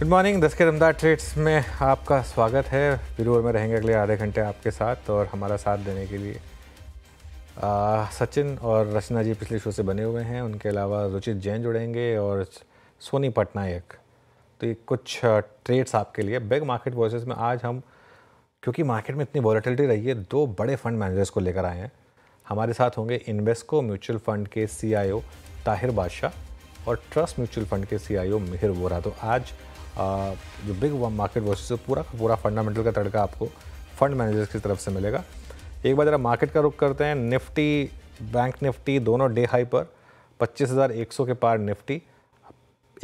Good morning दस के रमदार trades में आपका स्वागत है बिरूर में रहेंगे अगले आधे घंटे आपके साथ और हमारा साथ देने के लिए आ, सचिन और रचना जी पिछले शो से बने हुए हैं उनके अलावा रुचित जैन जुड़ेंगे और सोनी पटनायक तो ये कुछ ट्रेड्स आपके लिए बिग मार्केट वॉइस में आज हम क्योंकि मार्केट में इतनी वॉलीटिलिटी रही है दो बड़े फंड मैनेजर्स को लेकर आए हैं हमारे साथ होंगे इन्वेस्को म्यूचुअल फंड के सीईओ ताहिर बादशाह और ट्रस्ट म्यूचुअल फंड के सीईओ मिहिर वोरा तो आज जो बिग मार्केट वॉचेस है पूरा का पूरा फंडामेंटल का तड़का आपको फंड मैनेजर्स की तरफ से मिलेगा एक बार ज़रा मार्केट का रुख करते हैं निफ्टी बैंक निफ्टी दोनों डे हाई पर 25,100 के पार निफ्टी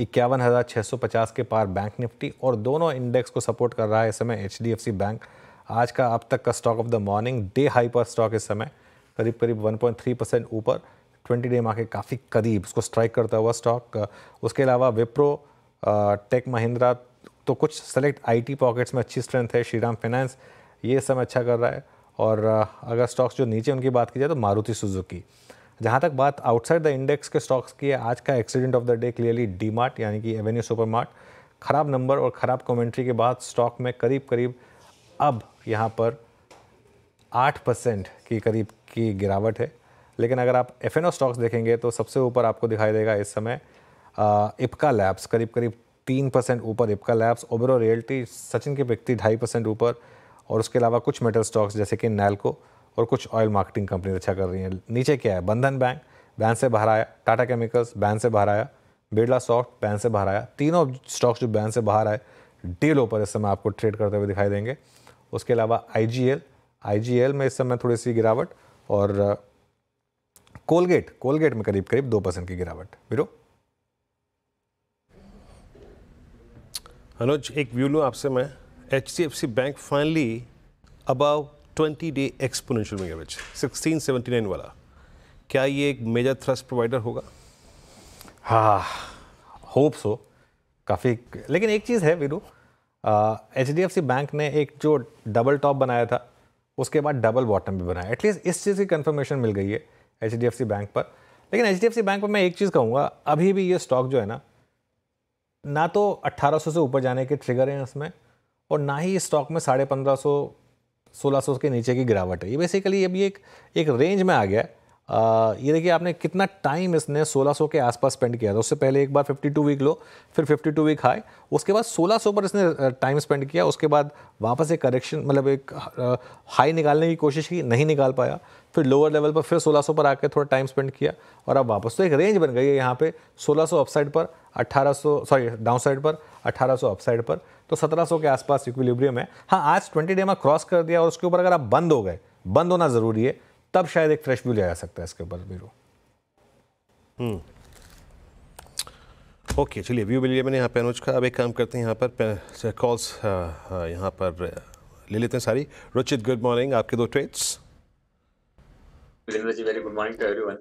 इक्यावन हज़ार छः सौ पचास के पार बैंक निफ्टी और दोनों इंडेक्स को सपोर्ट कर रहा है इस समय H D F C bank आज का अब तक का stock of the morning day high पर स्टॉक इस समय करीब करीब वन पॉइंट थ्री परसेंट ऊपर ट्वेंटी डे मार्केट काफ़ी करीब उसको स्ट्राइक करता हुआ स्टॉक उसके अलावा विप्रो टेक महिंद्रा तो कुछ सेलेक्ट आईटी पॉकेट्स में अच्छी स्ट्रेंथ है श्रीराम फाइनेंस ये समय अच्छा कर रहा है और अगर स्टॉक्स जो नीचे उनकी बात की जाए तो मारुति सुजुकी जहाँ तक बात आउटसाइड द इंडेक्स के स्टॉक्स की है आज का accident of the day clearly D Mart यानी कि एवेन्यू सुपर मार्ट ख़राब नंबर और ख़राब कमेंट्री के बाद स्टॉक में करीब करीब अब यहाँ पर आठ परसेंट के करीब की गिरावट है लेकिन अगर आप एफ स्टॉक्स देखेंगे तो सबसे ऊपर आपको दिखाई देगा इस समय इपका लैब्स करीब करीब तीन परसेंट ऊपर Ipca Labs Oberoi Realty Sachin की व्यक्ति ढाई परसेंट ऊपर और उसके अलावा कुछ मेटल स्टॉक्स जैसे कि नैलको और कुछ ऑयल मार्केटिंग कंपनी अच्छा कर रही हैं नीचे क्या है बंधन बैंक बैन से बाहर आया टाटा केमिकल्स बैन से बाहर आया बिरला सॉफ्ट बैन से बाहर आया तीनों स्टॉक्स जो बैन से बाहर आए डेल ओपर इस समय आपको ट्रेड करते हुए दिखाई देंगे उसके अलावा आई आई में इस समय थोड़ी सी गिरावट और कोलगेट कोलगेट में करीब करीब दो परसेंट की गिरावट बिरो अनुज एक व्यू लूँ आपसे मैं H D F C bank finally above twenty day exponential में एवरेज सिक्सटीन सेवेंटी नाइन वाला क्या ये एक मेजर थ्रस्ट प्रोवाइडर होगा हाँ होप सो काफ़ी लेकिन एक चीज़ है Viru H D F C bank ने एक जो डबल टॉप बनाया था उसके बाद डबल बॉटम भी बनाया एटलीस्ट इस चीज़ की कन्फर्मेशन मिल गई है H D F C bank पर लेकिन H D F C bank पर मैं एक चीज़ कहूँगा अभी भी ये स्टॉक जो है ना ना तो 1800 से ऊपर जाने के ट्रिगर हैं उसमें और ना ही स्टॉक में साढ़े पंद्रह सौ सोलह सौ के नीचे की गिरावट है ये बेसिकली अभी एक एक रेंज में आ गया आ, ये देखिए आपने कितना टाइम इसने 1600 के आसपास स्पेंड किया था उससे पहले एक बार 52 वीक लो फिर 52 वीक हाई उसके बाद 1600 पर इसने टाइम स्पेंड किया उसके बाद वापस एक करेक्शन मतलब एक हाई निकालने की कोशिश की नहीं निकाल पाया फिर लोअर लेवल पर फिर 1600 पर आकर थोड़ा टाइम स्पेंड किया और अब वापस तो एक रेंज बन गई है यहाँ सोलह सौ अपसाइड पर 1800 सॉरी डाउन साइड पर 1800 अप साइड पर तो 1700 के आसपास इक्विलिब्रियम है हाँ आज 20 डे में क्रॉस कर दिया और उसके ऊपर अगर आप बंद हो गए बंद होना ज़रूरी है तब शायद एक फ्रेश व्यू लिया जा सकता है इसके ऊपर वीरू हम्म। ओके चलिए व्यू लिया मैंने यहाँ पे अनुज का अब एक काम करते हैं यहाँ पर कॉल्स हाँ, हाँ, यहाँ पर ले लेते हैं सारी रुचित गुड मॉर्निंग आपके दो trades very good morning to everyone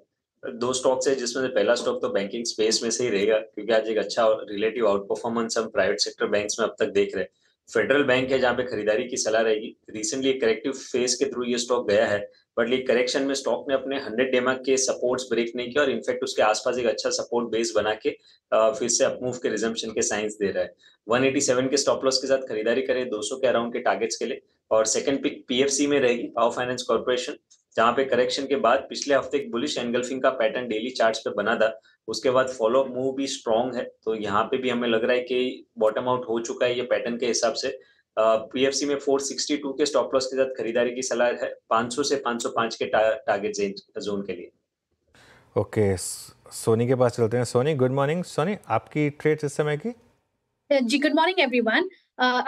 दो स्टॉक्स है जिसमें से पहला स्टॉक तो बैंकिंग स्पेस में से ही रहेगा क्योंकि आज एक अच्छा रिलेटिव आउट परफॉर्मेंस हम प्राइवेट सेक्टर बैंक में अब तक देख रहे हैं फेडरल बैंक है जहाँ पे खरीदारी की सलाह रहेगी रिसेंटली करेक्टिव फेज के थ्रू ये स्टॉक गया है बट ये करेक्शन में स्टॉक ने अपने हंड्रेड डेमा के सपोर्ट्स ब्रेक नहीं किया और इनफैक्ट उसके आसपास एक अच्छा सपोर्ट बेस बना के फिर से अपमूव के रिजम्पशन के साइंस दे रहा है 187 के स्टॉप लॉस के साथ खरीदारी करें 200 के अराउंड के टारगेट्स के लिए और सेकंड पिक पीएफसी में रहेगी पावर फाइनेंस कॉर्पोरेशन जहां पे करेक्शन के बाद पिछले हफ्ते एक बुलिश एंगल्फिंग का पैटर्न डेली चार्ट्स पे बना था उसके बाद फॉलो अप मूव भी स्ट्रांग है तो यहाँ पे भी हमें लग रहा है कि बॉटम आउट हो चुका है ये पैटर्न के हिसाब से पीएफसी में 462 के स्टॉप लॉस के साथ खरीदारी की सलाह है 500 से 505 के टारगेट जोन के लिए ओके सोनी के पास चलते हैं सोनी गुड मॉर्निंग सोनी आपकी ट्रेड इस समय की ji good morning everyone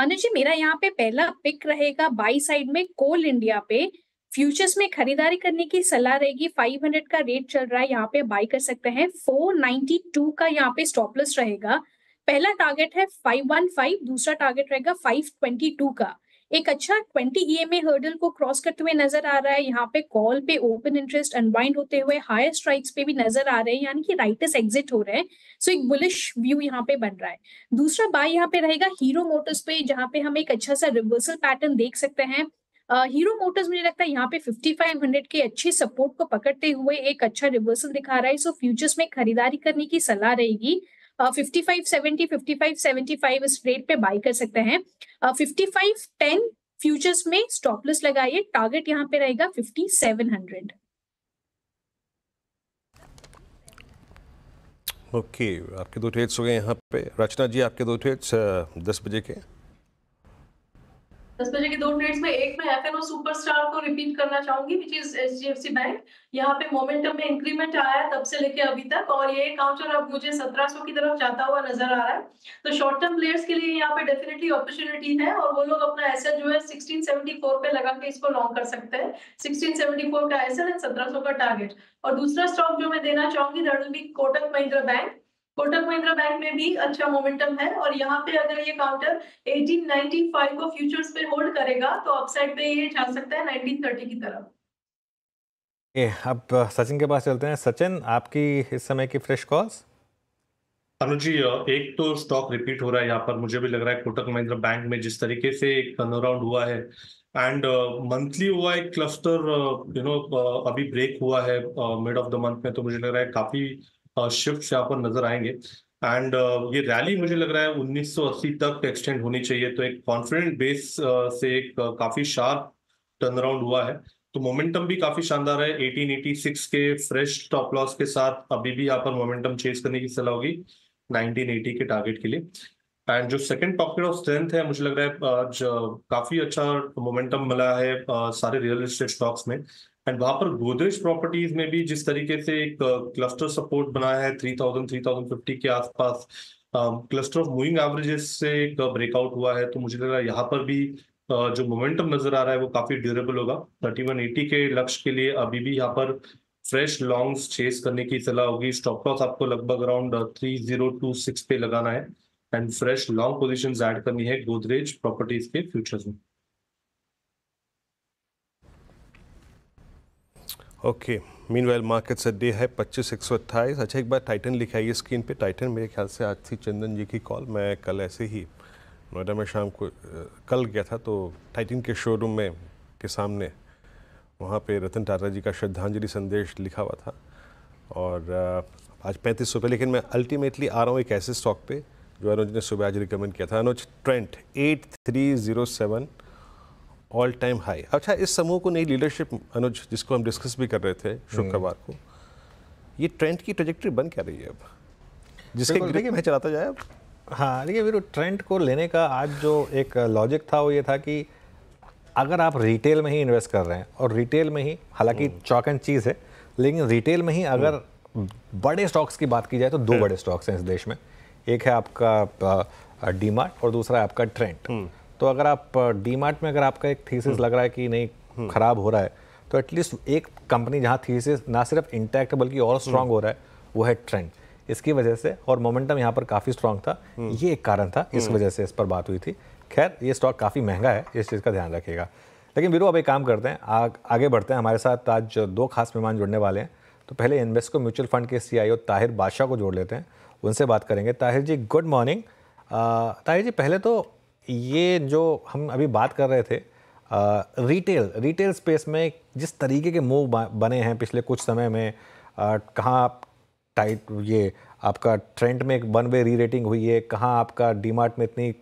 Anuj ji मेरा यहाँ पे पहला पिक रहेगा बाई साइड में कोल इंडिया पे फ्यूचर्स में खरीदारी करने की सलाह रहेगी 500 का रेट चल रहा है यहाँ पे बाई कर सकते हैं 492 का यहाँ पे स्टॉपलेस रहेगा पहला टारगेट है 515 दूसरा टारगेट रहेगा 522 का एक अच्छा 20 ईएमए हर्डल को क्रॉस करते हुए नजर आ रहा है यहाँ पे कॉल पे ओपन इंटरेस्ट अनवाइंड होते हुए हायर स्ट्राइक्स पे भी नजर आ रहे हैं यानी कि राइटर्स एग्जिट हो रहे हैं सो एक बुलिश व्यू यहाँ पे बन रहा है दूसरा बाय यहाँ पे रहेगा हीरो मोटर्स पे जहाँ पे हम एक अच्छा सा रिवर्सल पैटर्न देख सकते हैं हीरो मोटर्स मुझे लगता है यहाँ पे 5500 के अच्छे सपोर्ट को पकड़ते हुए एक अच्छा रिवर्सल दिखा रहा है सो फ्यूचर्स में खरीदारी करने की सलाह रहेगी fifty five seventy fifty five seventy five इस रेट पे बाई कर सकते हैं फिफ्टी फाइव टेन फ्यूचर्स में स्टॉपलेस लगाइए टारगेट यहाँ पे रहेगा फिफ्टी सेवन हंड्रेड ओके आपके दो ट्रेड्स हो गए यहाँ पे रचना जी आपके दो ट्रेड्स दस बजे के दस बजे के दो ट्रेड्स में एक में एफएनओ सुपरस्टार को रिपीट करना चाहूंगी विच इज एच बैंक यहाँ पे मोमेंटम में इंक्रीमेंट आया है तब से लेके अभी तक और ये काउंटर अब मुझे 1700 की तरफ जाता हुआ नजर आ रहा है तो शॉर्ट टर्म प्लेयर्स के लिए यहाँ पे डेफिनेटली अपॉर्चुनिटी है और वो लोग अपना एसएल जो है 1674 पे लगा के इसको लॉन्ग कर सकते हैं 1674 का एसएल एंड 1700 का टारगेट और दूसरा स्टॉक जो मैं देना चाहूंगी that will be Kotak Mahindra bank Kotak Mahindra bank में भी अच्छा मोमेंटम है और यहाँ पे अगर ये काउंटर 1895 को फ्यूचर्स पे होल्ड करेगा तो अपसाइड पे ये जा सकता है 1930 की तरफ ए, अब सचिन के पास चलते हैं सचिन आपकी इस समय की फ्रेश कॉल्स अनुजी एक तो स्टॉक रिपीट हो रहा है यहाँ पर मुझे भी लग रहा है कोटक महिंद्रा बैंक में जिस तरीके से एक टर्नअराउंड हुआ है एंड मंथली हुआ एक क्लस्टर यू नो अभी ब्रेक हुआ है मिड ऑफ द मंथ में तो मुझे लग रहा है काफी शिफ्ट यहाँ पर नजर आएंगे एंड uh, ये रैली मुझे लग रहा है 1980 तक एक्सटेंड होनी चाहिए तो एक कॉन्फिडेंट बेस uh, से एक uh, काफी शार्प टर्न अराउंड हुआ है तो मोमेंटम भी काफी शानदार है 1886 के फ्रेश टॉप लॉस के साथ अभी भी यहाँ पर मोमेंटम चेज करने की सलाह होगी 1980 के टारगेट के लिए एंड जो सेकंड पॉकेट ऑफ स्ट्रेंथ है मुझे लग रहा है आज काफी अच्छा मोमेंटम मिला है सारे रियल एस्टेट स्टॉक्स में एंड वहां पर गोदरेज प्रॉपर्टीज में भी जिस तरीके से एक क्लस्टर सपोर्ट बनाया है three thousand three thousand fifty के आसपास क्लस्टर ऑफ मूविंग एवरेजेस से एक ब्रेकआउट uh, हुआ है तो मुझे लग रहा है यहाँ पर भी uh, जो मोमेंटम नजर आ रहा है वो काफी ड्यूरेबल होगा थर्टी वन एटी के लक्ष्य के लिए अभी भी यहाँ पर फ्रेश लॉन्ग्स चेस करने की सलाह होगी स्टॉप लॉस आपको लगभग around three zero two six पे लगाना है and fresh long position add करनी है गोदरेज प्रॉपर्टीज के फ्यूचर्स में ओके मीन वेल मार्केट से डे है पच्चीस एक सौ अट्ठाईस अच्छा एक बार टाइटन लिखा है स्क्रीन पे टाइटन मेरे ख्याल से आज थी चंदन जी की कॉल मैं कल ऐसे ही नोएडा में शाम को कल गया था तो टाइटन के शोरूम में के सामने वहाँ पे रतन टाटा जी का श्रद्धांजलि संदेश लिखा हुआ था और आज पैंतीस सौ पे लेकिन मैं अल्टीमेटली आ रहा हूँ एक ऐसे स्टॉक पे जो अनुज ने सुबह आज रिकमेंड किया था Anuj Trent at three zero seven all time high अच्छा इस समूह को नई लीडरशिप अनुज जिसको हम डिस्कस भी कर रहे थे शुक्रवार हम्म। को ये ट्रेंड की ट्रेजेक्ट्री बन क्या रही है अब जिसके देखिए मैं चलाता जाए अब हाँ देखिए वीरू ट्रेंड को लेने का आज जो एक लॉजिक था वो ये था कि अगर आप रिटेल में ही इन्वेस्ट कर रहे हैं और रिटेल में ही हालांकि चौक एंड चीज़ है लेकिन रिटेल में ही अगर हम्म। बड़े स्टॉक्स की बात की जाए तो दो हम्म। बड़े स्टॉक्स हैं इस देश में एक है आपका डीमार्ट और दूसरा है आपका ट्रेंड तो अगर आप डीमार्ट में अगर आपका एक थीसिस हम्म। लग रहा है कि नहीं हम्म। खराब हो रहा है तो एटलीस्ट एक कंपनी जहाँ थीसिस ना सिर्फ इंटैक्ट बल्कि और स्ट्रांग हम्म। हो रहा है वो है ट्रेंड इसकी वजह से और मोमेंटम यहाँ पर काफ़ी स्ट्रांग था ये एक कारण था इस वजह से इस पर बात हुई थी खैर ये स्टॉक काफ़ी महंगा है इस चीज़ का ध्यान रखिएगा लेकिन वीरू अब एक काम करते हैं आ, आगे बढ़ते हैं हमारे साथ आज दो खास मेहमान जुड़ने वाले हैं तो पहले इन्वेस्टको म्यूचुअल फंड के सीआईओ ताहिर बादशाह को जोड़ लेते हैं उनसे बात करेंगे ताहिर जी गुड मॉर्निंग ताहिर जी पहले तो ये जो हम अभी बात कर रहे थे आ, रिटेल रिटेल स्पेस में जिस तरीके के मूव बने हैं पिछले कुछ समय में कहाँ टाइट ये आपका ट्रेंड में एक वन वे री रेटिंग हुई है कहाँ आपका डीमार्ट में इतनी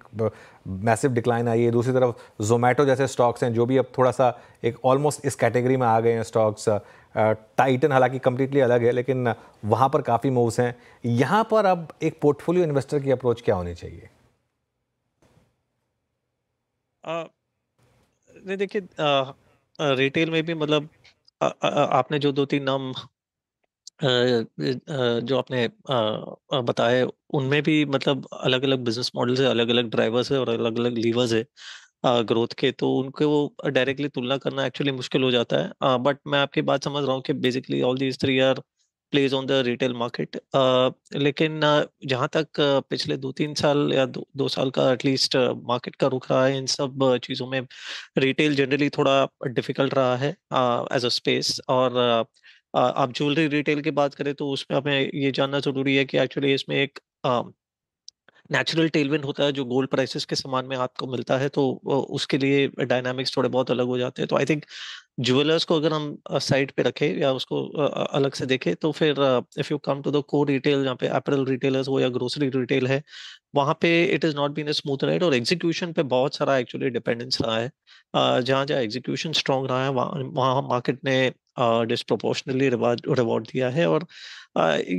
मैसिव डिक्लाइन आई है दूसरी तरफ जोमेटो जैसे स्टॉक्स हैं जो भी अब थोड़ा सा एक ऑलमोस्ट इस कैटेगरी में आ गए हैं स्टॉक्स टाइटन हालांकि कम्प्लीटली अलग है लेकिन वहाँ पर काफ़ी मूव्स हैं यहाँ पर अब एक पोर्टफोलियो इन्वेस्टर की अप्रोच क्या होनी चाहिए नहीं देखिए रिटेल में भी मतलब आपने जो दो तीन नाम जो आपने बताए उनमें भी मतलब अलग अलग बिजनेस मॉडल्स है अलग अलग ड्राइवर्स है और अलग अलग लीवर्स है ग्रोथ के तो उनके वो डायरेक्टली तुलना करना एक्चुअली मुश्किल हो जाता है बट मैं आपकी बात समझ रहा हूँ कि basically all these three are plays on the retail market लेकिन uh, जहाँ तक uh, पिछले दो तीन साल या दो, दो साल का एटलीस्ट मार्केट uh, का रुख रहा है इन सब चीज़ों में रिटेल जनरली थोड़ा डिफिकल्ट रहा है एज अ स्पेस और uh, आप ज्वेलरी रिटेल की बात करें तो उसमें हमें ये जानना जरूरी है कि एक्चुअली इसमें एक uh, नेचुरल टेलविंड होता है जो गोल्ड प्राइसेस के सामान में आपको मिलता है तो उसके लिए डायनामिक्स थोड़े बहुत अलग हो जाते हैं तो आई थिंक ज्वेलर्स को अगर हम साइड पे रखें या उसको अलग से देखें तो फिर if you come to the core retail जहाँ पे एपरल रिटेलर्स हो या ग्रोसरी रिटेल है वहाँ पे it is not been a smooth ride और एग्जीक्यूशन पे बहुत सारा एक्चुअली डिपेंडेंस रहा है जहाँ जहाँ एग्जीक्यूशन स्ट्रॉन्ग रहा है वहाँ वहाँ मार्केट ने डिस्प्रोपोर्शनली रिवार्ड रिवॉर्ड दिया है और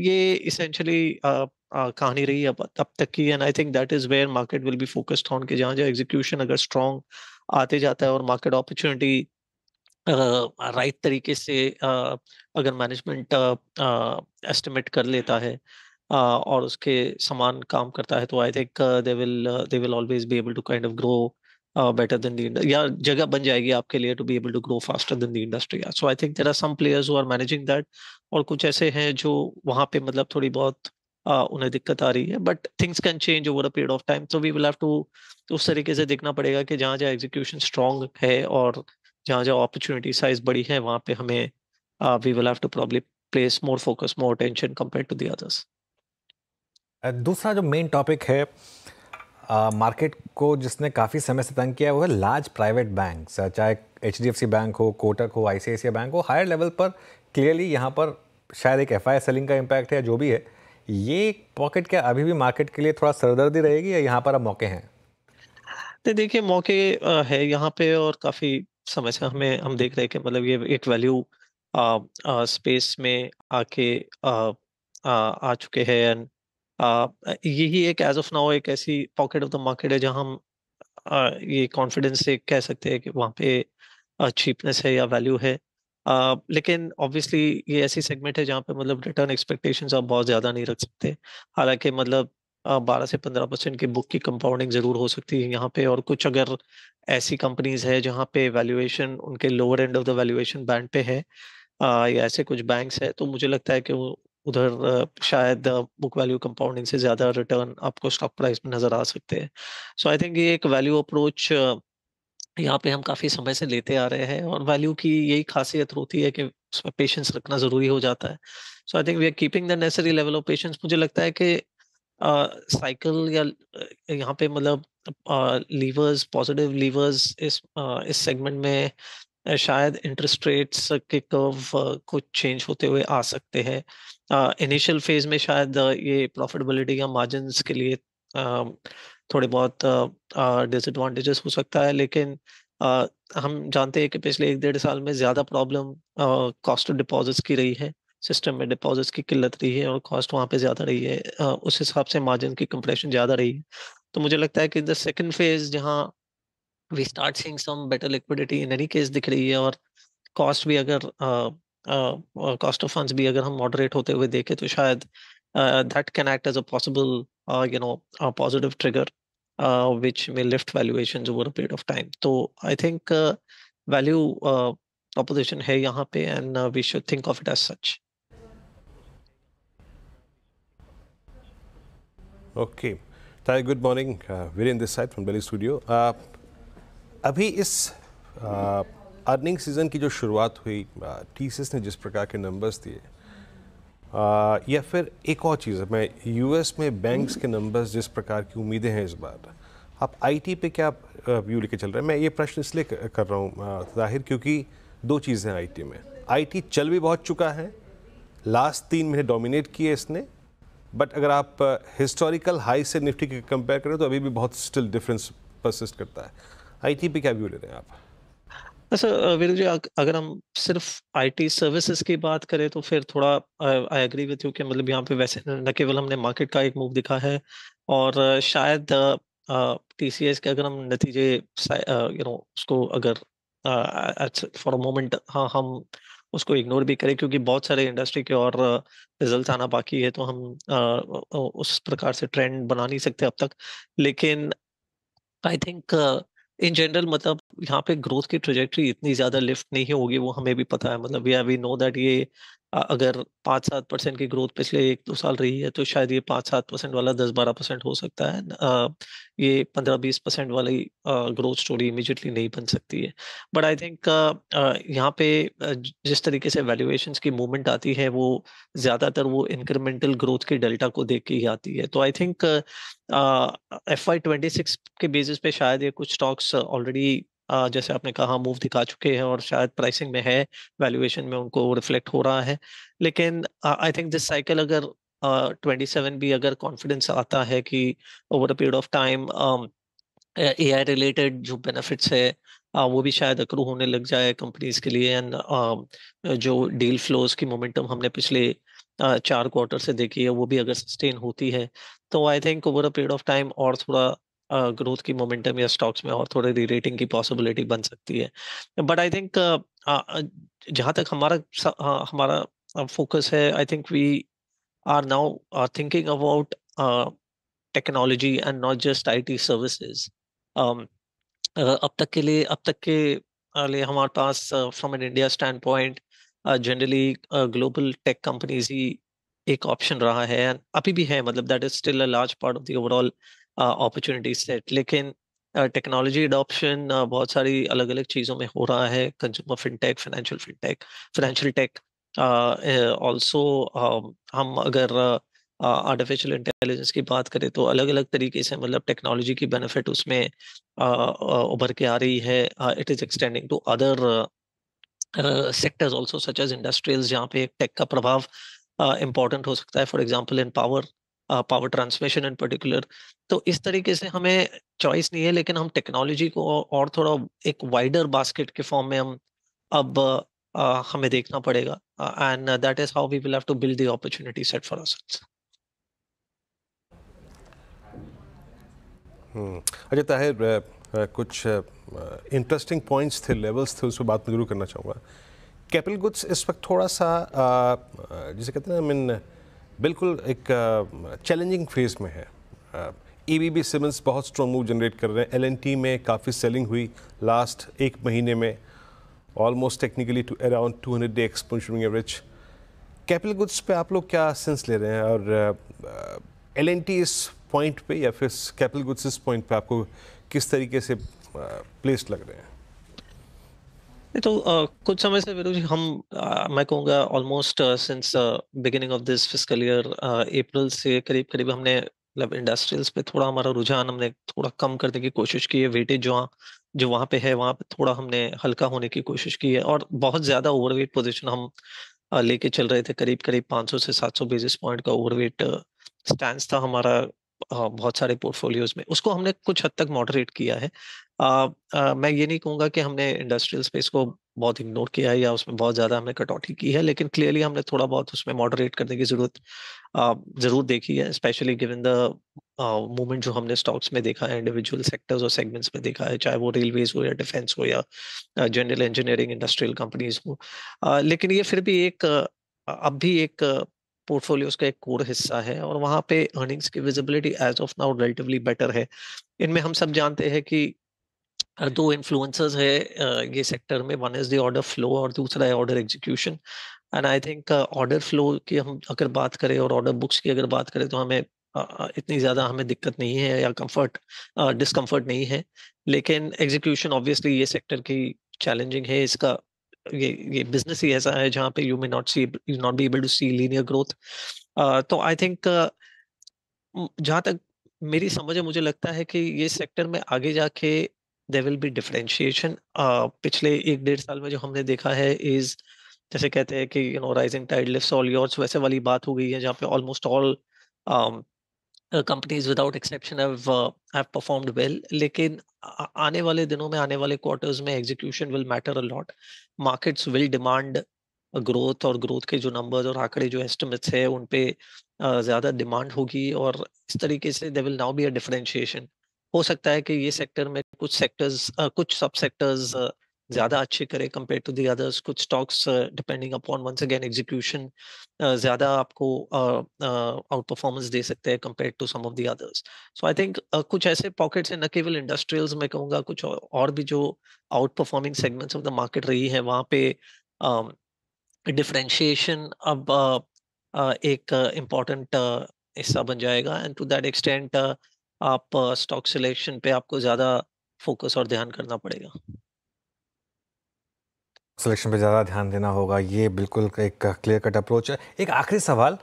ये इसेंशली कहानी रही अब अब तक की and I think that is where market will be focused on के जहाँ जहाँ एग्जीक्यूशन अगर स्ट्रॉन्ग आते जाता है और मार्केट अपॉर्चुनिटी राइट तरीके से अगर मैनेजमेंट एस्टिमेट कर लेता है और उसके समान काम करता है तो I think they will they will always be able to kind of grow better than the या जगह बन जाएगी आपके लिए to be able to grow faster than the industry so I think there are some players who are managing that और कुछ ऐसे हैं जो वहाँ पे मतलब थोड़ी बहुत Uh, उन्हें दिक्कत आ रही है but things can change over a period of time so we will have to उस तरीके से देखना पड़ेगा कि जहाँ जहाँ एग्जीक्यूशन स्ट्रॉन्ग है और जहाँ जहाँ अपॉर्चुनिटी साइज बड़ी है वहाँ पे हमें we will have to probably place more focus more attention compare to the others दूसरा जो मेन टॉपिक है मार्केट uh, को जिसने काफ़ी समय से तंग किया वो है लार्ज प्राइवेट बैंक चाहे एच बैंक हो कोटक हो आई बैंक हो हायर लेवल पर क्लियरली यहाँ पर शायद एक एफ सेलिंग का इम्पैक्ट है जो भी है ये पॉकेट क्या अभी भी मार्केट के लिए थोड़ा सरदर्दी रहेगी या यहाँ पर अब मौके हैं देखिए मौके uh, है यहाँ पे और काफ़ी समस्या हमें हम देख रहे हैं कि मतलब ये एक वैल्यू स्पेस में आके आ, आ, आ चुके हैं एंड यही एक एज ऑफ नाउ एक ऐसी पॉकेट ऑफ द मार्केट है जहां हम आ, ये कॉन्फिडेंस से कह सकते हैं कि वहाँ पे चीपनेस है या वैल्यू है आ, लेकिन ऑब्वियसली ये ऐसी सेगमेंट है जहाँ पे मतलब रिटर्न एक्सपेक्टेशंस आप बहुत ज़्यादा नहीं रख सकते हालांकि मतलब बारह से पंद्रह परसेंट की बुक की कंपाउंडिंग जरूर हो सकती है यहाँ पे और कुछ अगर ऐसी कंपनीज है जहाँ पे वैल्यूएशन उनके lower end of the valuation band पे है आ, या ऐसे कुछ बैंक्स है तो मुझे लगता है कि उधर शायद बुक वैल्यू कंपाउंडिंग से ज़्यादा रिटर्न आपको स्टॉक प्राइस में नज़र आ सकते हैं सो आई थिंक ये एक वैल्यू अप्रोच यहाँ पे हम काफ़ी समय से लेते आ रहे हैं और वैल्यू की यही खासियत होती है कि उसमें पेशेंस रखना ज़रूरी हो जाता है so I think we are keeping the necessary level of patience मुझे लगता है कि साइकिल या यहाँ पे मतलब लीवर्स पॉजिटिव लीवर्स इस इस सेगमेंट में शायद इंटरेस्ट रेट्स के कर्व कुछ चेंज होते हुए आ सकते हैं इनिशियल फेज में शायद ये प्रॉफिटेबिलिटी या मार्जिन के लिए थोड़े बहुत डिसएडवांटेजेस हो सकता है लेकिन हम जानते हैं कि पिछले एक डेढ़ साल में ज़्यादा प्रॉब्लम कॉस्ट ऑफ डिपॉजिट्स की रही है सिस्टम में डिपॉजिट्स की किल्लत रही है और कॉस्ट वहाँ पे ज़्यादा रही है उस हिसाब से मार्जिन की कंप्रेशन ज़्यादा रही है तो मुझे लगता है कि द सेकेंड फेज जहाँ we start seeing some better liquidity in any case दिख रही है और कॉस्ट भी अगर कॉस्ट ऑफ फंड्स भी अगर हम मॉडरेट होते हुए देखें तो शायद that can act as a possible you know positive trigger which may lift valuation over period of time तो आई थिंक वैल्यू अपोजिशन है यहाँ पे and we should think of it as such okay ताई good morning Virendra this side from Delhi studio अभी इस earning uh, season की जो शुरुआत हुई टी uh, ने जिस प्रकार के नंबर्स दिए uh, या फिर एक और चीज़ है मैं यूएस में बैंक्स के नंबर्स जिस प्रकार की उम्मीदें हैं इस बार आप आईटी पे क्या व्यू लेके चल रहे हैं मैं ये प्रश्न इसलिए कर रहा हूँ जाहिर क्योंकि दो चीज़ें हैं आईटी में आईटी चल भी बहुत चुका है लास्ट तीन महीने डोमिनेट किए इसने बट अगर आप हिस्टोरिकल हाई से निफ्टी के कंपेयर करें तो अभी भी बहुत स्टिल डिफरेंस परसिस्ट करता है आईटी पे क्या व्यू ले रहे हैं आप अच्छा वीर जी अगर हम सिर्फ आईटी सर्विसेज की बात करें तो फिर थोड़ा आई एग्री विथ यू कि मतलब यहाँ पे वैसे न केवल हमने मार्केट का एक मूव दिखा है और शायद टी सी एस के अगर हम नतीजे यू नो उसको अगर फॉर अ मोमेंट अच्छा, हाँ हम उसको इग्नोर भी करें क्योंकि बहुत सारे इंडस्ट्री के और रिजल्ट आना बाकी है तो हम उस प्रकार से ट्रेंड बना नहीं सकते अब तक लेकिन आई थिंक इन जनरल मतलब यहाँ पे ग्रोथ की ट्रेजेक्ट्री इतनी ज्यादा लिफ्ट नहीं होगी वो हमें भी पता है मतलब वी वी नो दैट ये अगर पाँच सात परसेंट की ग्रोथ पिछले एक दो साल रही है तो शायद ये पाँच सात परसेंट वाला दस बारह परसेंट हो सकता है ये पंद्रह बीस परसेंट वाली ग्रोथ स्टोरी इमिजिएटली नहीं बन सकती है बट आई थिंक यहाँ पे जिस तरीके से वैल्यूएशन की मूवमेंट आती है वो ज़्यादातर वो इंक्रीमेंटल ग्रोथ के डेल्टा को देख के ही आती है तो I think F I twenty six के बेसिस पे शायद ये कुछ स्टॉक्स ऑलरेडी जैसे आपने कहा मूव दिखा चुके हैं और शायद प्राइसिंग में है वैल्यूएशन में उनको रिफ्लेक्ट हो रहा है लेकिन आई थिंक दिस साइकिल अगर ट्वेंटी सेवन भी अगर कॉन्फिडेंस आता है कि over a period of time A I related जो बेनिफिट्स है आ, वो भी शायद अक्रू होने लग जाए कंपनीज के लिए एंड जो डील फ्लोज की मोमेंटम हमने पिछले आ, चार क्वार्टर से देखी है वो भी अगर सस्टेन होती है तो I think over a period of time और थोड़ा ग्रोथ की मोमेंटम या स्टॉक्स में और थोड़े रेटिंग की पॉसिबिलिटी बन सकती है बट आई थिंक जहाँ तक हमारा हमारा फोकस है I think we are now thinking about technology and not just I T services अब तक के लिए अब तक के लिए हमारे पास from an India stand point generally global tech companies ही एक ऑप्शन रहा है एंड अभी भी है मतलब that is still a large part of the overall uh, set लेकिन टेक्नोलॉजी uh, बहुत सारी अलग अलग चीज़ों में हो रहा है consumer fintech financial fintech financial tech also हम अगर आर्टिफिशियल uh, इंटेलिजेंस की बात करें तो अलग अलग तरीके से मतलब टेक्नोलॉजी की बेनिफिट उसमें उभर के आ रही है it is extending to other sectors also such as industrial जहाँ पे टेक का प्रभाव इम्पॉर्टेंट uh, हो सकता है for example in power power transmission in particular तो इस तरीके से हमें चॉइस नहीं है लेकिन हम टेक्नोलॉजी को और थोड़ा एक वाइडर बास्केट के फॉर्म में हम अब uh, हमें देखना पड़ेगा and that is how we will have to build the opportunity set for ourselves अच्छा ताहिर कुछ इंटरेस्टिंग पॉइंट्स थे लेवल्स थे उस पर बात जरूर करना चाहूँगा कैपिटल गुड्स इस वक्त थोड़ा सा uh, जिसे कहते हैं आई मीन बिल्कुल एक चैलेंजिंग फेज़ में है ई बी बी सिमेंट्स बहुत स्ट्रॉन्ग मूव जनरेट कर रहे हैं एल एन टी में काफ़ी सेलिंग हुई लास्ट एक महीने में almost technically to around two hundred day exporting average capital goods पे आप लोग क्या सेंस ले रहे हैं और एल एन टी इस पॉइंट पे या फिर कैपिटल गुड्स इस पॉइंट पे आपको किस तरीके से प्लेस लग रहे हैं तो uh, कुछ समय से विरुज हम uh, मैं कहूँगा almost since beginning of this fiscal year April से करीब करीब हमने मतलब इंडस्ट्रियल्स पे थोड़ा हमारा रुझान हमने थोड़ा कम करने की कोशिश की है वेटेज जो जो वहाँ पे है वहाँ पे थोड़ा हमने हल्का होने की कोशिश की है और बहुत ज़्यादा ओवरवेट पोजिशन हम लेके चल रहे थे करीब करीब 500 से 700 बेसिस पॉइंट का ओवरवेट स्टैंड था हमारा बहुत सारे पोर्टफोलियोज में उसको हमने कुछ हद तक मॉडरेट किया है आ, आ, मैं ये नहीं कहूँगा कि हमने इंडस्ट्रियल स्पेस को बहुत इग्नोर किया है या उसमें बहुत ज़्यादा हमने कटौती की है लेकिन क्लियरली हमने थोड़ा बहुत उसमें मॉडरेट करने की ज़रूरत ज़रूर देखी है स्पेशली गिवन द मूवमेंट जो हमने स्टॉक्स में देखा है इंडिविजुअल सेक्टर्स और सेगमेंट्स में देखा है चाहे वो रेलवेज हो या डिफेंस हो या जनरल इंजीनियरिंग इंडस्ट्रियल कंपनीज हो आ, लेकिन ये फिर भी एक अब भी एक पोर्टफोलियो का एक कोर हिस्सा है और वहाँ पे अर्निंग्स की visibility as of now relatively better है इनमें हम सब जानते हैं कि दो इन्फ्लुएंसर्स है ये सेक्टर में one is the order flow और दूसरा है order execution and I think order flow की हम अगर बात करें और ऑर्डर बुक्स की अगर बात करें तो हमें इतनी ज़्यादा हमें दिक्कत नहीं है या कंफर्ट डिसकंफर्ट नहीं है लेकिन एग्जीक्यूशन ऑब्वियसली ये सेक्टर की चैलेंजिंग है इसका ये ये बिजनेस ही ऐसा है जहाँ पे you may not see you not be able to see linear growth तो आई थिंक जहाँ तक मेरी समझ है मुझे लगता है कि ये सेक्टर में आगे जाके देर विल बी डिफरेंशिएशन पिछले एक डेढ़ साल में जो हमने देखा है इज जैसे कहते हैं कि you know rising tide lift all yours वैसे वाली बात हो गई है जहाँ पे almost all companies without exception have performed well लेकिन आने वाले दिनों में आने वाले क्वार्टर्स में execution will matter a lot markets will demand growth और ग्रोथ के जो नंबर्स और आंकड़े जो एस्टिमेट्स है उन पे uh, ज़्यादा डिमांड होगी और इस तरीके से they will now be a differentiation हो सकता है कि ये सेक्टर में कुछ सेक्टर्स कुछ सब सेक्टर्स ज्यादा अच्छे करे कंपेयर टू दी अदर्स कुछ stocks depending upon once again execution ज्यादा आपको आउट परफॉर्मेंस दे सकते हैं compare to some of the others so I think कुछ ऐसे पॉकेट्स हैं न केवल इंडस्ट्रियल्स में कहूँगा कुछ और भी जो outperforming segments of the market रही है वहाँ पे डिफ्रेंशिएशन uh, अब uh, uh, एक इम्पॉर्टेंट हिस्सा बन जाएगा एंड टू दैट एक्सटेंट आप स्टॉक सिलेक्शन पे आपको ज़्यादा फोकस और ध्यान करना पड़ेगा सिलेक्शन पे ज़्यादा ध्यान देना होगा ये बिल्कुल एक क्लियर कट अप्रोच है एक आखिरी सवाल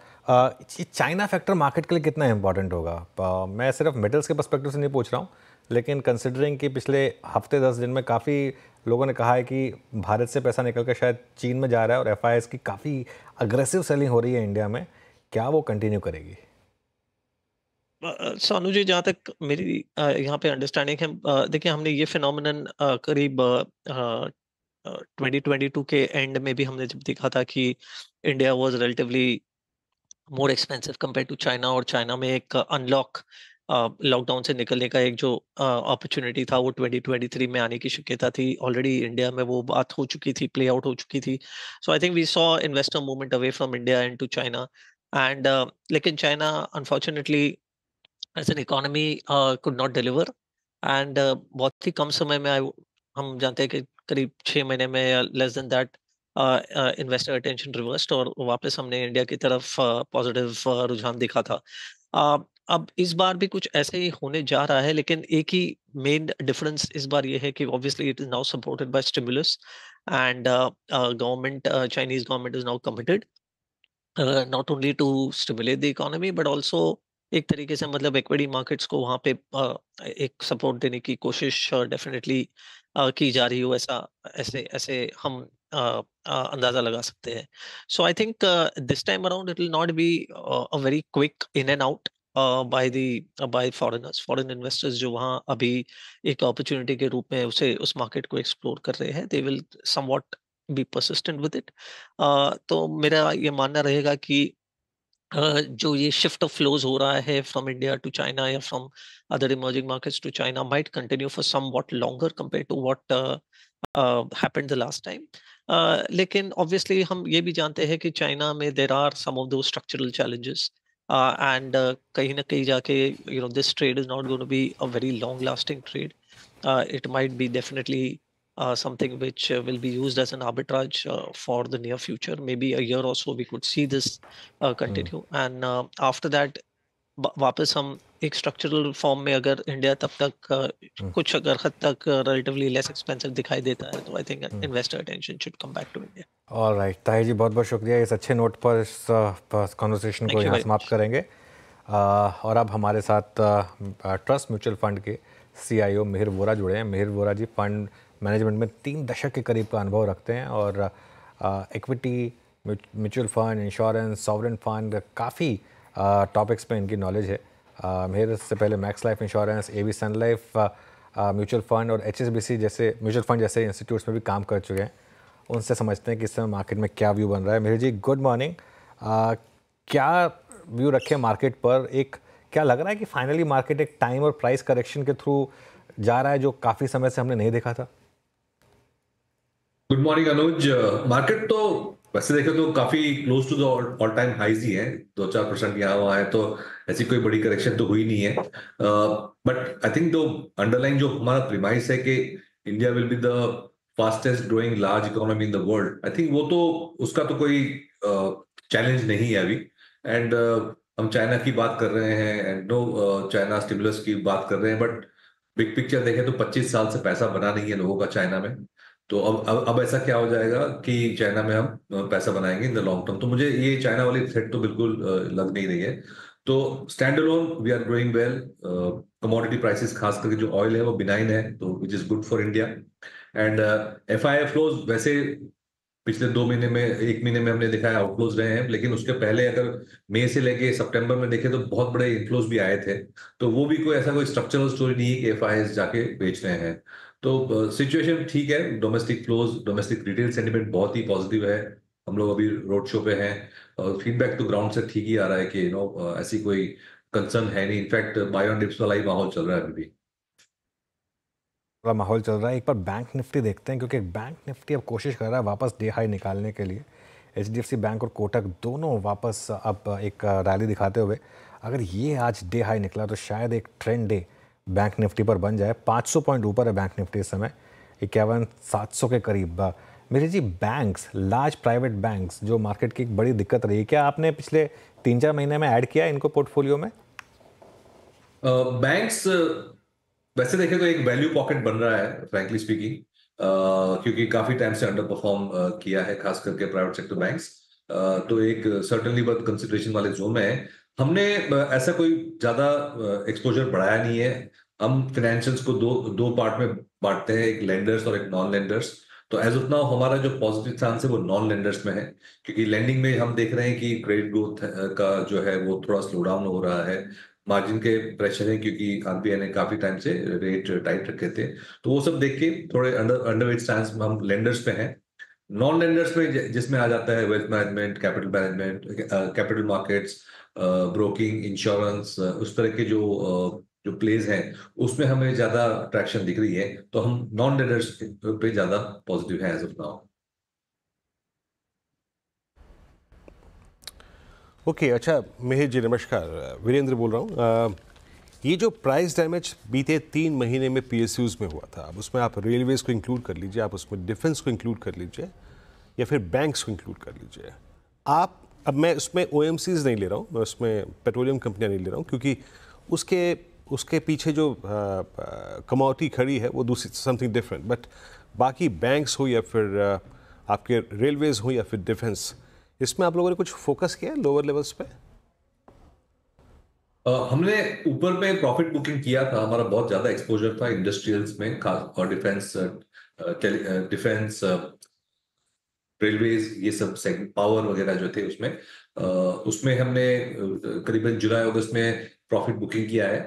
चाइना फैक्टर मार्केट के लिए कितना इंपॉर्टेंट होगा मैं सिर्फ मेटल्स के परस्पेक्टिव से नहीं पूछ रहा हूँ लेकिन कंसिडरिंग कि पिछले हफ्ते दस दिन में काफ़ी लोगों ने कहा है कि भारत से पैसा निकल कर शायद चीन में जा रहा है और एफ की काफ़ी अग्रेसिव सेलिंग हो रही है इंडिया में क्या वो कंटिन्यू करेगी सानू जी जहाँ तक मेरी यहाँ पे अंडरस्टैंडिंग है देखिए हमने ये फिनमिन करीब ट्वेंटी ट्वेंटी टू के एंड में भी हमने जब देखा था कि India was relatively more expensive compare to China और चाइना में एक अनलॉक लॉकडाउन से निकलने का एक जो अपॉर्चुनिटी था वो 2023 में आने की शक्यता थी ऑलरेडी इंडिया में वो बात हो चुकी थी प्ले आउट हो चुकी थी so I think we saw investor movement away from India and to China and लेकिन China unfortunately as an economy could not deliver and बहुत ही कम समय में I, हम जानते हैं कि करीब छः महीने में या less than that investor attention reversed और वापस हमने इंडिया की तरफ पॉजिटिव uh, uh, रुझान दिखा था uh, अब इस बार भी कुछ ऐसे ही होने जा रहा है लेकिन एक ही मेन डिफरेंस इस बार ये है कि obviously it is now supported by stimulus and government Chinese government is now committed not only to stimulate the economy but also एक तरीके से मतलब इक्विटी मार्केट्स को वहाँ पे आ, एक सपोर्ट देने की कोशिश डेफिनेटली की जा रही हो ऐसा ऐसे ऐसे हम अंदाजा लगा सकते हैं so I think this time around it will not be a very quick in and out by the by foreigners foreign investors जो वहाँ अभी एक अपॉर्चुनिटी के रूप में उसे उस मार्केट को एक्सप्लोर कर रहे हैं they will somewhat be persistent with it तो मेरा ये मानना रहेगा कि जो ये शिफ्ट ऑफ फ्लोज हो रहा है फ्रॉम इंडिया टू चाइना या from other emerging markets to China might continue for somewhat longer compare to what happened the last time लेकिन ऑब्वियसली हम ये भी जानते हैं कि चाइना में there are some of those structural challenges and कहीं ना कहीं जाके you know this trade is not going to be a very long lasting trade it might be definitely uh, something which uh, will be used as an arbitrage uh, for the near future. Maybe a year or so we could see this uh, hmm. continue. Mm. And uh, after that, वापस हम एक structural form में अगर India तब तक uh, hmm. कुछ अगर हद तक रिलेटिवली लेस एक्सपेंसिव दिखाई देता है तो I think investor attention should come back to India alright Tahir ji बहुत बहुत शुक्रिया इस अच्छे नोट पर इस कॉन्वर्सेशन uh, को यहाँ समाप्त करेंगे uh, और अब हमारे साथ ट्रस्ट म्यूचुअल फंड के सीईओ मिहिर वोरा जुड़े हैं मिहिर वोरा जी फंड मैनेजमेंट में तीन दशक के करीब का अनुभव रखते हैं और equity mutual fund insurance sovereign fund काफ़ी टॉपिक्स पे इनकी नॉलेज है मेरे से पहले Max Life insurance A V Sun Life mutual fund और एच जैसे म्यूचुअल फंड जैसे इंस्टीट्यूट्स में भी काम कर चुके हैं उनसे समझते हैं कि इस समय मार्केट में क्या व्यू बन रहा है मेरे जी गुड मॉर्निंग क्या व्यू रखे मार्केट पर एक क्या लग रहा है कि फाइनली मार्केट एक टाइम और प्राइस करेक्शन के थ्रू जा रहा है जो काफ़ी समय से हमने नहीं देखा था गुड मॉर्निंग अनुज मार्केट तो वैसे देखे तो काफी close to all time highs ही है दो चार परसेंट यहाँ वहां है तो ऐसी कोई बड़ी करेक्शन तो हुई नहीं है but I think the underlying जो हमारा प्रिमाइस है कि India will be the fastest growing large economy in the world I think वो तो उसका तो कोई चैलेंज uh, नहीं है अभी एंड uh, हम चाइना की बात कर रहे हैं एंड नो चाइना स्टिमुलस की बात कर रहे हैं बट बिग पिक्चर देखें तो 25 साल से पैसा बना नहीं है लोगों का चाइना में तो अब अब अब ऐसा क्या हो जाएगा कि चाइना में हम पैसा बनाएंगे इन द लॉन्ग टर्म तो मुझे ये चाइना वाली थ्रेड तो बिल्कुल लग नहीं रही है तो standalone we are growing well commodity prices खास करके जो ऑयल है वो बिनाइन है तो which is good for India and F I flows वैसे पिछले दो महीने में एक महीने में हमने देखा है आउटफ्लोज रहे हैं लेकिन उसके पहले अगर मई से लेके सितंबर में देखे तो बहुत बड़े इनफ्लोज भी आए थे तो वो भी कोई ऐसा कोई स्ट्रक्चरल स्टोरी नहीं है कि एफ जाके बेच रहे हैं तो सिचुएशन ठीक है domestic flows domestic retail sentiment बहुत ही पॉजिटिव है हम लोग अभी रोड शो पे हैं और फीडबैक तो ग्राउंड से ठीक ही आ रहा है कि यू नो ऐसी कोई कंसर्न है नहीं इनफैक्ट बाय ऑन डिप्स वाला ही माहौल चल रहा है अभी भी पूरा माहौल चल रहा है एक बार बैंक निफ्टी देखते हैं क्योंकि बैंक निफ्टी अब कोशिश कर रहा है वापस डे हाई निकालने के लिए एच बैंक और कोटक दोनों वापस अब एक रैली दिखाते हुए अगर ये आज डे हाई निकला तो शायद एक ट्रेंड डे बैंक निफ्टी पर बन जाए 500 पॉइंट ऊपर है बैंक निफ्टी इस समय इक्यावन सात के करीब मेरे जी बैंक्स लार्ज प्राइवेट बैंक्स जो मार्केट की एक बड़ी दिक्कत रही है क्या आपने पिछले तीन चार महीने में ऐड किया इनको पोर्टफोलियो में बैंक्स uh, uh, वैसे देखे तो एक वैल्यू पॉकेट बन रहा है फ्रेंकली स्पीकिंग uh, क्योंकि काफी टाइम से अंडर परफॉर्म uh, किया है खास करके प्राइवेट सेक्टर बैंक्स तो एक सर्टनली बहुत कंसिडरेशन वाले जोन में है हमने ऐसा कोई ज्यादा एक्सपोजर बढ़ाया नहीं है हम फिनेंशियल्स को दो दो पार्ट में बांटते हैं एक लेंडर्स और एक नॉन लेंडर्स तो एज उतना हमारा जो पॉजिटिव चांस है वो नॉन लेंडर्स में है क्योंकि लैंडिंग में हम देख रहे हैं कि क्रेडिट ग्रोथ का जो है वो थोड़ा स्लो डाउन हो रहा है मार्जिन के प्रेशर है क्योंकि आरबीआई ने काफी टाइम से रेट टाइट रखे थे तो वो सब देख के थोड़े अंडर अंडरवेट स्टैंड हम लेंडर्स पे हैं नॉन लेंडर्स में जिसमें आ जाता है wealth management capital management capital markets broking insurance उस तरह के जो जो प्लेज हैं उसमें हमें ज्यादा अट्रैक्शन दिख रही है तो हम नॉन डेडर्स पे ज्यादा पॉजिटिव है एज ऑफ नाउ ओके अच्छा मेहर जी नमस्कार वीरेंद्र बोल रहा हूँ ये जो प्राइस डैमेज बीते तीन महीने में पीएसयूज में हुआ था अब उसमें आप रेलवेज को इंक्लूड कर लीजिए आप उसमें डिफेंस को इंक्लूड कर लीजिए या फिर बैंक्स को इंक्लूड कर लीजिए आप अब मैं उसमें ओ नहीं ले रहा हूँ मैं उसमें पेट्रोलियम कंपनियाँ नहीं ले रहा हूँ क्योंकि उसके उसके पीछे जो कमावटी खड़ी है वो दूसरी समथिंग डिफरेंट बट बाकी बैंक्स हो या फिर आ, आपके रेलवेज़ हो या फिर डिफेंस इसमें आप लोगों ने कुछ फोकस किया है लोअर लेवल्स पे Uh, हमने ऊपर में प्रॉफिट बुकिंग किया था हमारा बहुत ज्यादा एक्सपोजर था इंडस्ट्रियल्स में और डिफेंस डिफेंस रेलवेज ये सब पावर वगैरह जो थे उसमें आ, उसमें हमने करीबन जुलाई अगस्त में प्रॉफिट बुकिंग किया है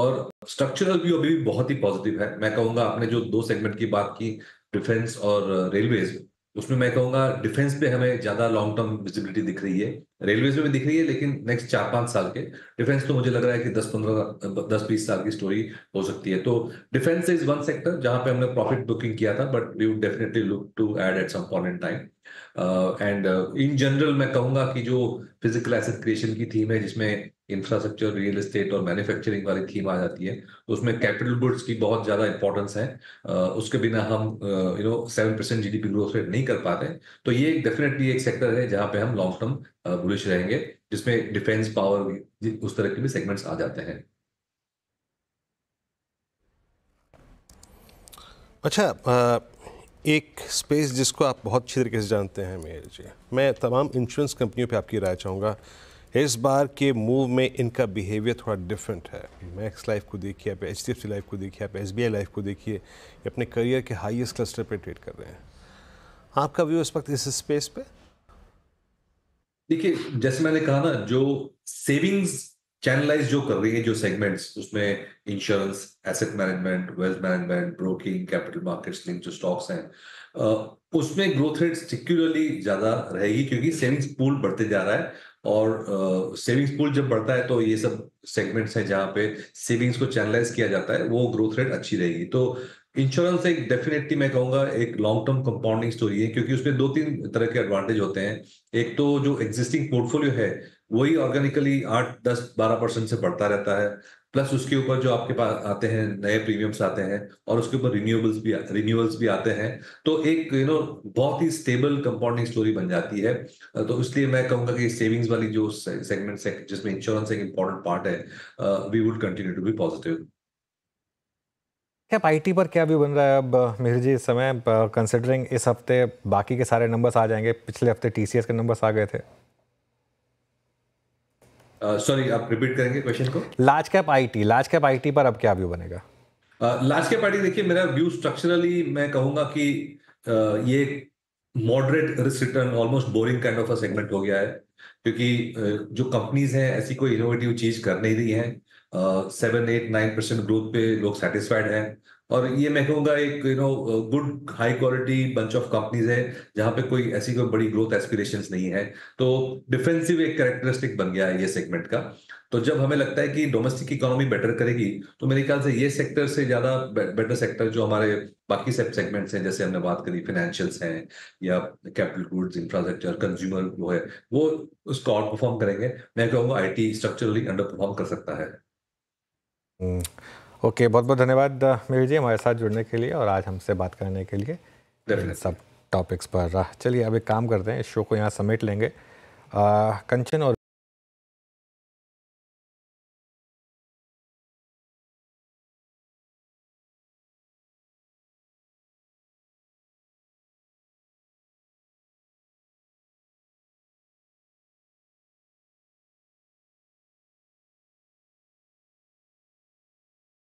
और स्ट्रक्चरल व्यू अभी भी बहुत ही पॉजिटिव है मैं कहूंगा आपने जो दो सेगमेंट की बात की डिफेंस और रेलवेज उसमें मैं कहूंगा डिफेंस पे हमें ज्यादा लॉन्ग टर्म विजिबिलिटी दिख रही है रेलवेज में भी दिख रही है लेकिन नेक्स्ट चार पांच साल के डिफेंस तो मुझे लग रहा है कि दस पंद्रह दस बीस साल की स्टोरी हो सकती है तो डिफेंस इज वन सेक्टर जहां पे हमने प्रॉफिट बुकिंग किया था but we would definitely look to add at some point in time and in general मैं कहूंगा कि जो फिजिकल एसेट क्रिएशन की थीम है जिसमें इंफ्रास्ट्रक्चर रियल एस्टेट और मैन्युफैक्चरिंग वाली थीम आ जाती है उसमें कैपिटल गुड्स की बहुत ज़्यादा इंपॉर्टेंस है uh, उसके बिना हम यू नो सेवन परसेंट जी ग्रोथ रेट नहीं कर पाते तो ये डेफिनेटली एक सेक्टर है जहां पे हम लॉन्ग टर्म बुलिश रहेंगे जिसमें डिफेंस पावर उस तरह के भी सेगमेंट्स आ जाते हैं अच्छा एक स्पेस जिसको आप बहुत अच्छी तरीके से जानते हैं मेयर जी मैं तमाम इंश्योरेंस कंपनियों पे आपकी राय चाहूँगा इस बार के मूव में इनका बिहेवियर थोड़ा डिफरेंट है मैक्स लाइफ को देखिए आप एच लाइफ को देखिए आप एस लाइफ को देखिए अपने करियर के हाइएस्ट क्लस्टर पर ट्रेड कर रहे हैं आपका व्यू इस वक्त इस स्पेस पे देखिए जैसे मैंने कहा ना जो सेविंग्स चैनलाइज जो कर रही है जो सेगमेंट्स उसमें insurance asset management wealth management broking capital markets link जो स्टॉक्स हैं उसमें ग्रोथ रेट सिक्योरली ज्यादा रहेगी क्योंकि सेविंग्स पूल बढ़ते जा रहा है और सेविंग्स uh, पूल जब बढ़ता है तो ये सब सेगमेंट्स हैं जहाँ पे सेविंग्स को चैनलाइज किया जाता है वो ग्रोथ रेट अच्छी रहेगी तो इंश्योरेंस एक डेफिनेटली मैं कहूंगा एक लॉन्ग टर्म कंपाउंडिंग स्टोरी है क्योंकि उसमें दो तीन तरह के एडवांटेज होते हैं एक तो जो एग्जिस्टिंग पोर्टफोलियो है वही ऑर्गेनिकली आठ दस बारह परसेंट से बढ़ता रहता है प्लस उसके ऊपर जो आपके पास आते हैं नए प्रीमियम्स आते हैं और उसके ऊपर रिन्यूएबल्स भी रिन्यूअल्स भी आते हैं तो एक यू नो बहुत ही स्टेबल कंपाउंडिंग स्टोरी बन जाती है तो इसलिए मैं कहूंगा कि सेविंग्स वाली जो सेगमेंट्स है जिसमें इंश्योरेंस एक इंपॉर्टेंट पार्ट है we would continue to be positive क्या आईटी पर क्या व्यू बन रहा है अब मिहिर जी इस समय कंसिडरिंग इस हफ्ते बाकी के सारे नंबर्स आ जाएंगे पिछले हफ्ते टीसीएस के नंबर्स आ गए थे सॉरी uh, आप रिपीट करेंगे क्वेश्चन को large cap IT large cap IT पर अब क्या व्यू बनेगा लार्ज कैप आईटी देखिए मेरा व्यू स्ट्रक्चरली मैं कहूंगा कि uh, ये moderate risk return almost boring kind of a segment हो गया है क्योंकि uh, जो कंपनीज हैं ऐसी कोई इनोवेटिव चीज कर नहीं रही है seven eight nine percent growth पे लोग सेटिस्फाइड हैं और ये मैं कहूँगा एक you know good high quality bunch of companies है जहां पे कोई ऐसी कोई बड़ी ग्रोथ एस्पिरेशंस नहीं है तो डिफेंसिव एक करेक्टरिस्टिक बन गया है ये सेगमेंट का तो जब हमें लगता है कि डोमेस्टिक इकोनॉमी बेटर करेगी तो मेरे ख्याल से ये सेक्टर से ज्यादा बेटर सेक्टर जो हमारे बाकी सब सेगमेंट्स हैं जैसे हमने बात करी फाइनेंशियल्स हैं या कैपिटल गुड्स इंफ्रास्ट्रक्चर कंज्यूमर जो है वो उसको आउट परफॉर्म करेंगे मैं कहूँगा आई स्ट्रक्चरली अंडर परफॉर्म कर सकता है हम्म। ओके बहुत बहुत धन्यवाद मेरे जी हमारे साथ जुड़ने के लिए और आज हमसे बात करने के लिए सब टॉपिक्स पर चलिए अब एक काम करते हैं इस शो को यहाँ समेट लेंगे कंचन और